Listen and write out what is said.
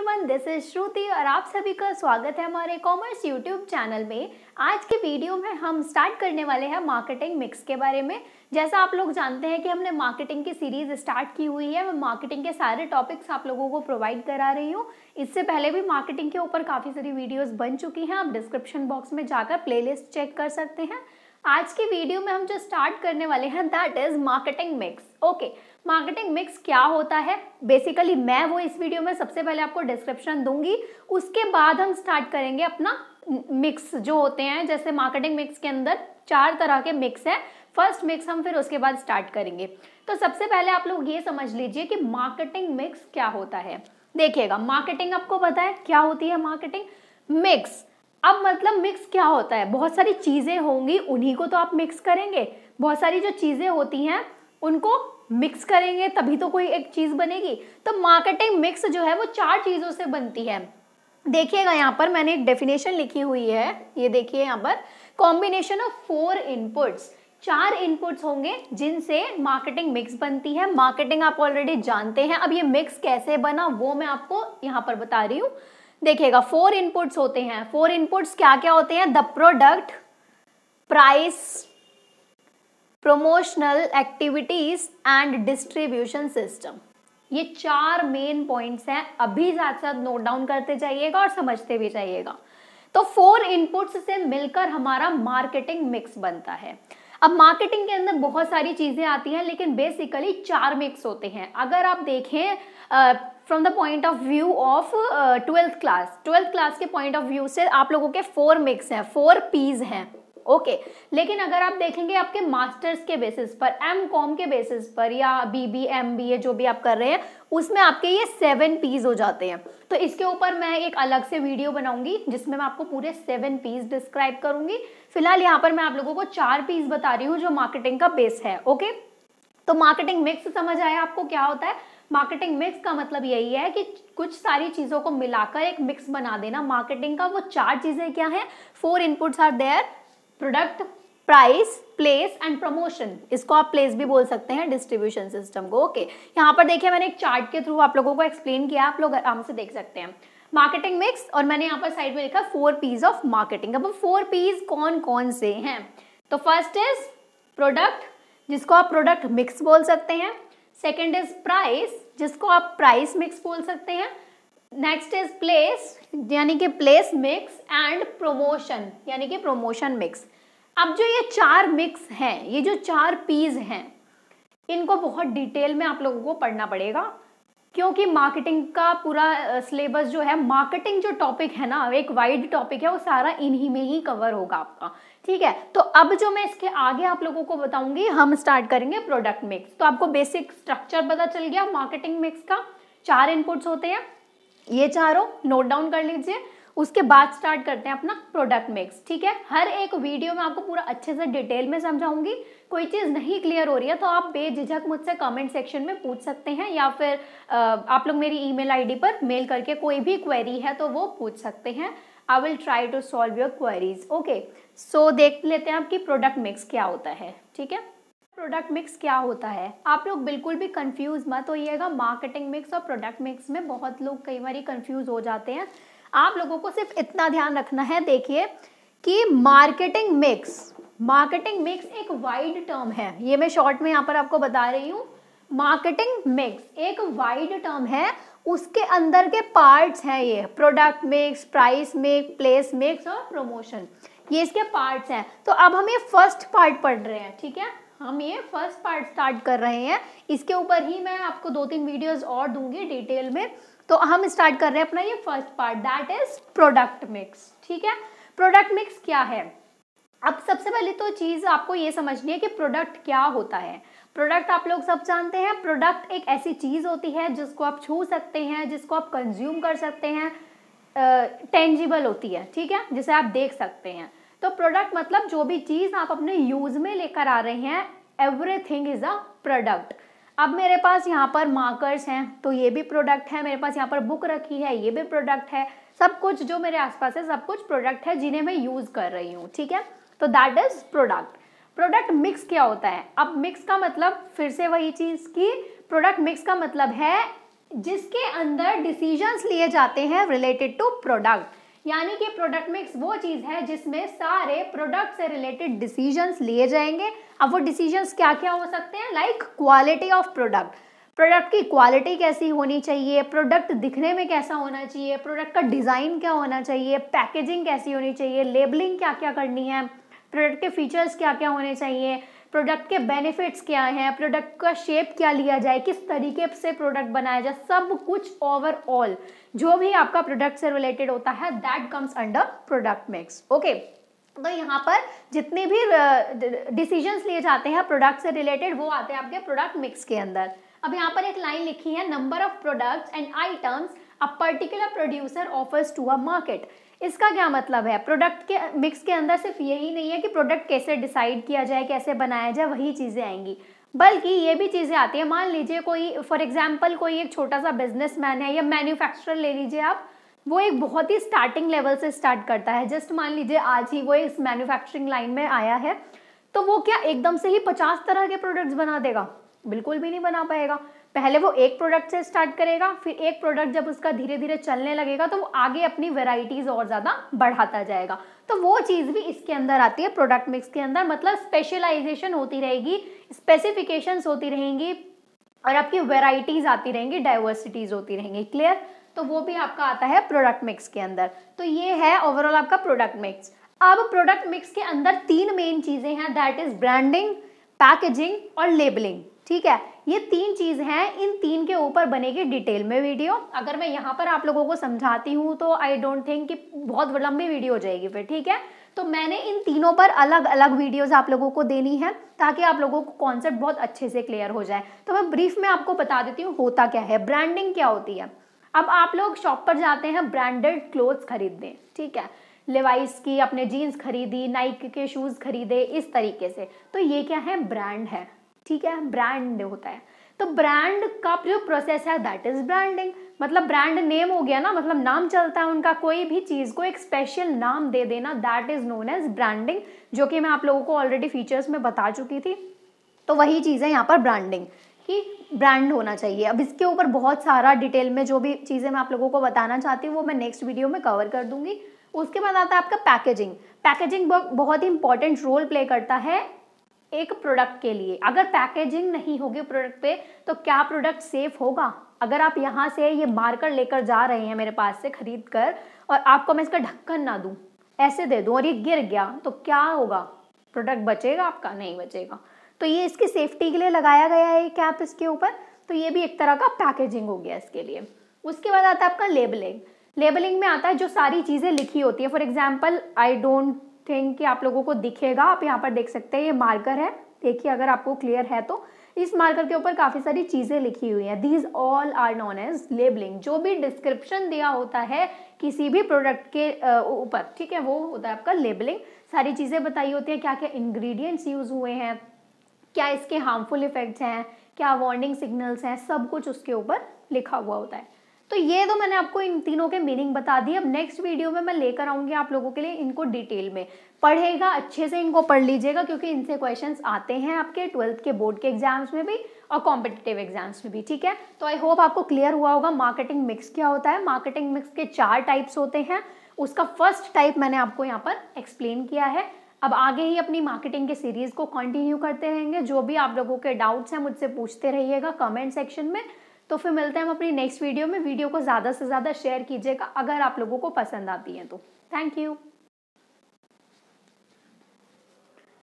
Everyone this is श्रुति और आप सभी का स्वागत है हमारे कॉमर्स यूट्यूब चैनल में आज के वीडियो में हम स्टार्ट करने वाले हैं मार्केटिंग मिक्स के बारे में जैसा आप लोग जानते हैं कि हमने मार्केटिंग की सीरीज स्टार्ट की हुई है मैं मार्केटिंग के सारे टॉपिक्स आप लोगों को प्रोवाइड करा रही हूँ इससे पहले भी मार्केटिंग के ऊपर काफ़ी सारी वीडियोज़ बन चुकी हैं आप डिस्क्रिप्शन बॉक्स में जाकर प्ले चेक कर सकते हैं आज की वीडियो में हम जो स्टार्ट करने वाले हैं that is marketing mix okay okay. Marketing mix क्या होता है बेसिकली मैं वो इस वीडियो में सबसे पहले आपको डिस्क्रिप्शन दूंगी उसके बाद हम स्टार्ट करेंगे अपना मिक्स जो होते हैं जैसे मार्केटिंग मिक्स के अंदर चार तरह के मिक्स हैं फर्स्ट मिक्स हम फिर उसके बाद स्टार्ट करेंगे तो सबसे पहले आप लोग ये समझ लीजिए कि मार्केटिंग मिक्स क्या होता है देखिएगा मार्केटिंग आपको पता है क्या होती है मार्केटिंग मिक्स अब मतलब मिक्स क्या होता है बहुत सारी चीज़ें होंगी उन्हीं को तो आप मिक्स करेंगे बहुत सारी जो चीज़ें होती हैं उनको मिक्स करेंगे तभी तो कोई एक चीज़ बनेगी तो मार्केटिंग मिक्स जो है वो चार चीज़ों से बनती है देखिएगा यहाँ पर मैंने एक डेफिनेशन लिखी हुई है ये देखिए यहाँ पर कॉम्बिनेशन ऑफ फोर इनपुट्स चार इनपुट्स होंगे जिनसे मार्केटिंग मिक्स बनती है मार्केटिंग आप ऑलरेडी जानते हैं अब ये मिक्स कैसे बना वो मैं आपको यहाँ पर बता रही हूँ देखिएगा फोर इनपुट्स होते हैं फोर इनपुट्स क्या क्या होते हैं the product price promotional activities and distribution system ये चार मेन पॉइंट्स हैं अभी साथ साथ नोट डाउन करते जाइएगा और समझते भी जाइएगा तो फोर इनपुट्स से मिलकर हमारा मार्केटिंग मिक्स बनता है अब मार्केटिंग के अंदर बहुत सारी चीज़ें आती हैं लेकिन बेसिकली चार मिक्स होते हैं अगर आप देखें from the point of view of twelfth class twelfth class के पॉइंट ऑफ व्यू से आप लोगों के फोर मिक्स हैं फोर पीज हैं ओके okay. लेकिन अगर आप देखेंगे आपके मास्टर्स के बेसिस पर एम कॉम के बेसिस पर या B B M B A जो भी आप कर रहे हैं उसमें आपके ये सेवन पीज हो जाते हैं तो इसके ऊपर मैं एक अलग से वीडियो बनाऊंगी जिसमें मैं आपको पूरे सेवन पीज डिस्क्राइब करूंगी फिलहाल यहाँ पर मैं आप लोगों को चार पीस बता रही हूँ जो मार्केटिंग का बेस है ओके okay? तो मार्केटिंग मिक्स समझ आया आपको क्या होता है मार्केटिंग मिक्स का मतलब यही है कि कुछ सारी चीज़ों को मिलाकर एक मिक्स बना देना मार्केटिंग का वो चार चीज़ें क्या है four inputs are there product price place and promotion इसको आप प्लेस भी बोल सकते हैं डिस्ट्रीब्यूशन सिस्टम को ओके okay. यहाँ पर देखिए मैंने एक चार्ट के थ्रू आप लोगों को एक्सप्लेन किया आप लोग आराम से देख सकते हैं मार्केटिंग मिक्स और मैंने यहाँ पर साइड में लिखा फोर पीस ऑफ मार्केटिंग अब फोर पीस कौन कौन से हैं तो फर्स्ट इज प्रोडक्ट जिसको आप प्रोडक्ट मिक्स बोल सकते हैं सेकेंड इज प्राइस जिसको आप प्राइस मिक्स बोल सकते हैं नेक्स्ट इज प्लेस यानी कि प्लेस मिक्स एंड प्रोमोशन यानी कि प्रोमोशन मिक्स अब जो ये चार मिक्स हैं ये जो चार पीज हैं इनको बहुत डिटेल में आप लोगों को पढ़ना पड़ेगा क्योंकि मार्केटिंग का पूरा सिलेबस जो है मार्केटिंग जो टॉपिक है ना एक वाइड टॉपिक है वो सारा इन्हीं में ही कवर होगा आपका ठीक है तो अब जो मैं इसके आगे आप लोगों को बताऊंगी हम स्टार्ट करेंगे प्रोडक्ट मिक्स तो आपको बेसिक स्ट्रक्चर पता चल गया मार्केटिंग मिक्स का चार इनपुट्स होते हैं ये चारों नोट डाउन कर लीजिए उसके बाद स्टार्ट करते हैं अपना प्रोडक्ट मिक्स ठीक है हर एक वीडियो में आपको पूरा अच्छे से डिटेल में समझाऊंगी कोई चीज़ नहीं क्लियर हो रही है तो आप बेझिझक मुझसे कमेंट सेक्शन में पूछ सकते हैं या फिर आप लोग मेरी ईमेल आईडी पर मेल करके कोई भी क्वेरी है तो वो पूछ सकते हैं I will try to solve your queries okay so देख लेते हैं आपकी प्रोडक्ट मिक्स क्या होता है ठीक है प्रोडक्ट मिक्स क्या होता है आप लोग बिल्कुल भी कंफ्यूज मत होइएगा मार्केटिंग मिक्स और प्रोडक्ट मिक्स में बहुत लोग कई बार कंफ्यूज हो जाते हैं आप लोगों को सिर्फ इतना ध्यान रखना है देखिए कि मार्केटिंग मिक्स मार्केटिंग मिक्स एक वाइड टर्म है ये मैं शॉर्ट में यहाँ पर आपको बता रही हूँ मार्केटिंग मिक्स एक वाइड टर्म है उसके अंदर के पार्ट्स हैं ये product mix price mix place mix और प्रमोशन ये इसके पार्ट्स हैं तो अब हम ये फर्स्ट पार्ट पढ़ रहे हैं ठीक है हम ये फर्स्ट पार्ट स्टार्ट कर रहे हैं इसके ऊपर ही मैं आपको दो तीन वीडियोस और दूंगी डिटेल में तो हम स्टार्ट कर रहे हैं अपना ये first part that is product mix ठीक है प्रोडक्ट मिक्स क्या है अब सबसे पहले तो चीज़ आपको ये समझनी है कि प्रोडक्ट क्या होता है प्रोडक्ट आप लोग सब जानते हैं प्रोडक्ट एक ऐसी चीज़ होती है जिसको आप छू सकते हैं जिसको आप कंज्यूम कर सकते हैं टेंजिबल होती है ठीक है जिसे आप देख सकते हैं तो प्रोडक्ट मतलब जो भी चीज़ आप अपने यूज़ में लेकर आ रहे हैं एवरीथिंग इज़ अ प्रोडक्ट अब मेरे पास यहाँ पर मार्कर्स हैं तो ये भी प्रोडक्ट है मेरे पास यहाँ पर बुक रखी है ये भी प्रोडक्ट है सब कुछ जो मेरे आसपास है सब कुछ प्रोडक्ट है जिन्हें मैं यूज़ कर रही हूँ ठीक है तो that is product product mix क्या होता है अब मिक्स का मतलब फिर से वही चीज़ की प्रोडक्ट मिक्स का मतलब है जिसके अंदर डिसीजंस लिए जाते हैं रिलेटेड टू प्रोडक्ट यानी कि प्रोडक्ट मिक्स वो चीज़ है जिसमें सारे प्रोडक्ट से रिलेटेड डिसीजंस लिए जाएंगे अब वो डिसीजंस क्या क्या हो सकते हैं like quality of product product की क्वालिटी कैसी होनी चाहिए प्रोडक्ट दिखने में कैसा होना चाहिए प्रोडक्ट का डिज़ाइन क्या होना चाहिए पैकेजिंग कैसी होनी चाहिए लेबलिंग क्या क्या करनी है प्रोडक्ट के फीचर्स क्या क्या होने चाहिए प्रोडक्ट के बेनिफिट्स क्या हैं प्रोडक्ट का शेप क्या लिया जाए किस तरीके से प्रोडक्ट बनाया जाए सब कुछ ओवरऑल जो भी आपका प्रोडक्ट से रिलेटेड होता है that comes under product mix okay तो यहाँ पर जितने भी डिसीजन लिए जाते हैं प्रोडक्ट से रिलेटेड वो आते हैं आपके प्रोडक्ट मिक्स के अंदर अब यहाँ पर एक लाइन लिखी है number of products and items a particular producer offers to a market इसका क्या मतलब है प्रोडक्ट के मिक्स के अंदर सिर्फ यही नहीं है कि प्रोडक्ट कैसे डिसाइड किया जाए कैसे बनाया जाए वही चीज़ें आएंगी बल्कि ये भी चीज़ें आती हैं मान लीजिए कोई फॉर एग्जाम्पल कोई एक छोटा सा मैन है या मैन्युफैक्चरर ले लीजिए आप वो एक बहुत ही स्टार्टिंग लेवल से स्टार्ट करता है जस्ट मान लीजिए आज ही वो इस मैन्युफैक्चरिंग लाइन में आया है तो वो क्या एकदम से ही पचास तरह के प्रोडक्ट्स बना देगा बिल्कुल भी नहीं बना पाएगा पहले वो एक प्रोडक्ट से स्टार्ट करेगा फिर एक प्रोडक्ट जब उसका धीरे धीरे चलने लगेगा तो वो आगे अपनी वेराइटीज़ और ज़्यादा बढ़ाता जाएगा तो वो चीज़ भी इसके अंदर आती है प्रोडक्ट मिक्स के अंदर मतलब स्पेशलाइजेशन होती रहेगी स्पेसिफिकेशन होती रहेंगी और आपकी वेराइटीज़ आती रहेंगी डाइवर्सिटीज़ होती रहेंगी क्लियर तो वो भी आपका आता है प्रोडक्ट मिक्स के अंदर तो ये है ओवरऑल आपका प्रोडक्ट मिक्स अब प्रोडक्ट मिक्स के अंदर तीन मेन चीज़ें हैं दैट इज़ ब्रांडिंग पैकेजिंग और लेबलिंग ठीक है ये तीन चीज़ हैं इन तीन के ऊपर बनेगी डिटेल में वीडियो अगर मैं यहाँ पर आप लोगों को समझाती हूँ तो आई डोंट थिंक कि बहुत लंबी वीडियो हो जाएगी फिर ठीक है तो मैंने इन तीनों पर अलग अलग वीडियोस आप लोगों को देनी है ताकि आप लोगों को कॉन्सेप्ट बहुत अच्छे से क्लियर हो जाए तो मैं ब्रीफ में आपको बता देती हूँ होता क्या है ब्रांडिंग क्या होती है अब आप लोग शॉप पर जाते हैं ब्रांडेड क्लोथ्स खरीदने ठीक है लेवाइस की अपने जीन्स खरीदी नाइक के शूज़ खरीदे इस तरीके से तो ये क्या है ब्रांड है ठीक है ब्रांड होता है तो ब्रांड का जो प्रोसेस है दैट इज ब्रांडिंग मतलब ब्रांड नेम हो गया ना मतलब नाम चलता है उनका कोई भी चीज़ को एक स्पेशल नाम दे देना that is known as branding जो कि मैं आप लोगों को ऑलरेडी फीचर्स में बता चुकी थी तो वही चीज़ है यहाँ पर ब्रांडिंग कि ब्रांड होना चाहिए अब इसके ऊपर बहुत सारा डिटेल में जो भी चीज़ें मैं आप लोगों को बताना चाहती हूँ वो मैं नेक्स्ट वीडियो में कवर कर दूंगी उसके बाद आता है आपका पैकेजिंग पैकेजिंग बहुत ही इंपॉर्टेंट रोल प्ले करता है एक प्रोडक्ट के लिए अगर पैकेजिंग नहीं होगी प्रोडक्ट पे तो क्या प्रोडक्ट सेफ होगा अगर आप यहाँ से ये मार्कर लेकर जा रहे हैं मेरे पास से खरीद कर और आपको मैं इसका ढक्कन ना दूँ ऐसे दे दूँ और ये गिर गया तो क्या होगा प्रोडक्ट बचेगा आपका नहीं बचेगा तो ये इसकी सेफ्टी के लिए लगाया गया है कैप इसके ऊपर तो ये भी एक तरह का पैकेजिंग हो गया इसके लिए उसके बाद आता है आपका लेबलिंग लेबलिंग में आता है जो सारी चीज़ें लिखी होती है for example I don't think कि आप लोगों को दिखेगा आप यहाँ पर देख सकते हैं ये मार्कर है देखिए अगर आपको क्लियर है तो इस मार्कर के ऊपर काफ़ी सारी चीज़ें लिखी हुई हैं these all are known as labelling जो भी डिस्क्रिप्शन दिया होता है किसी भी प्रोडक्ट के ऊपर ठीक है वो होता है आपका लेबलिंग सारी चीज़ें बताई होती हैं क्या क्या इंग्रेडिएंट्स यूज़ हुए हैं क्या इसके हार्मफुल इफेक्ट्स हैं क्या वार्निंग सिग्नल्स हैं सब कुछ उसके ऊपर लिखा हुआ होता है तो ये तो मैंने आपको इन तीनों के मीनिंग बता दी अब नेक्स्ट वीडियो में मैं लेकर आऊंगी आप लोगों के लिए इनको डिटेल में पढ़ेगा अच्छे से इनको पढ़ लीजिएगा क्योंकि इनसे क्वेश्चंस आते हैं आपके ट्वेल्थ के बोर्ड के एग्जाम्स में भी और कॉम्पिटेटिव एग्जाम्स में भी ठीक है तो आई होप आपको क्लियर हुआ होगा मार्केटिंग मिक्स क्या होता है मार्केटिंग मिक्स के चार टाइप्स होते हैं उसका फर्स्ट टाइप मैंने आपको यहाँ पर एक्सप्लेन किया है अब आगे ही अपनी मार्केटिंग के सीरीज़ को कंटिन्यू करते रहेंगे जो भी आप लोगों के डाउट्स हैं मुझसे पूछते रहिएगा कमेंट सेक्शन में तो फिर मिलते हैं हम अपनी नेक्स्ट वीडियो में वीडियो को ज़्यादा से ज़्यादा शेयर कीजिएगा अगर आप लोगों को पसंद आती है तो थैंक यू